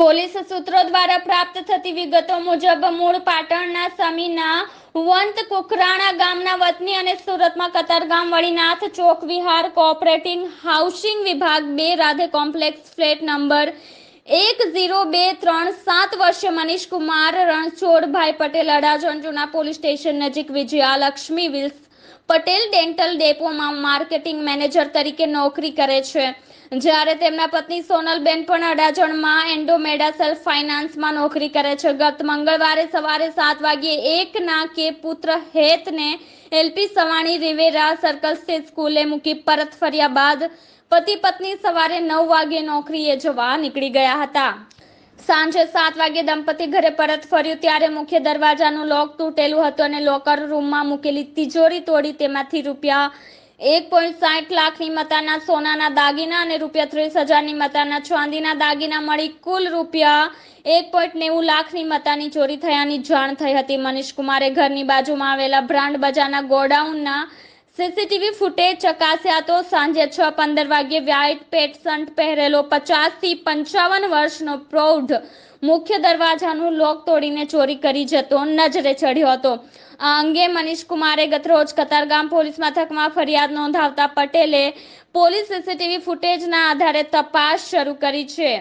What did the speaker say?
police સૂત્રો દ્વારા પ્રાપ્ત થતી વિગતો મુજબ મૂળ પાટણના સમીના વંત કુકરાણા ગામના વતની અને સુરતમાં કતારગામ વળીનાથ ચોક વિહાર કોઓપરેટિંગ હાઉસિંગ વિભાગ બે રાધે કોમ્પ્લેક્સ ફ્લેટ નંબર એક ઝીરો બે ત્રણ સાત વર્ષે મનીષ કુમાર રણછોડભાઈ પટેલ અડાજણ જૂના પોલીસ સ્ટેશન નજીક વિજયા લક્ષ્મી વિલ્સ પટેલ ડેન્ટલ ડેપોમાં માર્કેટિંગ મેનેજર તરીકે નોકરી કરે છે જ્યારે તેમના પત્ની સોનલબેન પણ અડાજણમાં એન્ડોમેડા સેલ્ફ ફાઇનાન્સમાં નોકરી કરે છે ગત મંગળવારે સવારે સાત વાગ્યે એક ના કે પુત્ર હેતને એલપી સવાણી રિવેરા સર્કલ સ્થિત સ્કૂલે મૂકી પરત ફર્યા બાદ પતિ પત્ની સવારે નવ વાગે નોકરીએ જવા નીકળી ગયા હતા સાંજે સાત વાગે દંપતી ઘરે પરત ફર્યું ત્યારે મુખ્ય દરવાજાનું લોક તૂટેલું હતું અને લોકર રૂમમાં મૂકેલી તિજોરી તોડી તેમાંથી રૂપિયા એક પોઈન્ટ સાઠ લાખની મતાના સોનાના દાગીના અને રૂપિયા ત્રીસ હજારની મતાના ચાંદીના દાગીના મળી કુલ રૂપિયા એક પોઈન્ટ નેવું લાખની મતાની ચોરી થયાની જાણ થઈ હતી મનીષ કુમારે ઘરની બાજુમાં આવેલા બ્રાન્ડ બજારના ગોડાઉનના સીસીટીવી ફૂટેજ ચકાસ્યા તો સાંજે છ પંદર વાગ્યે વ્હાઇટ પેટસન્ટ પહેરેલો પચાસથી પંચાવન વર્ષનો પ્રૌઢ મુખ્ય દરવાજાનું લોક તોડીને ચોરી કરી જતો નજરે ચઢ્યો હતો આ અંગે મનીષકુમારે ગતરોજ કતારગામ પોલીસ મથકમાં ફરિયાદ નોંધાવતા પટેલે પોલીસ સીસીટીવી ફૂટેજના આધારે તપાસ શરૂ કરી છે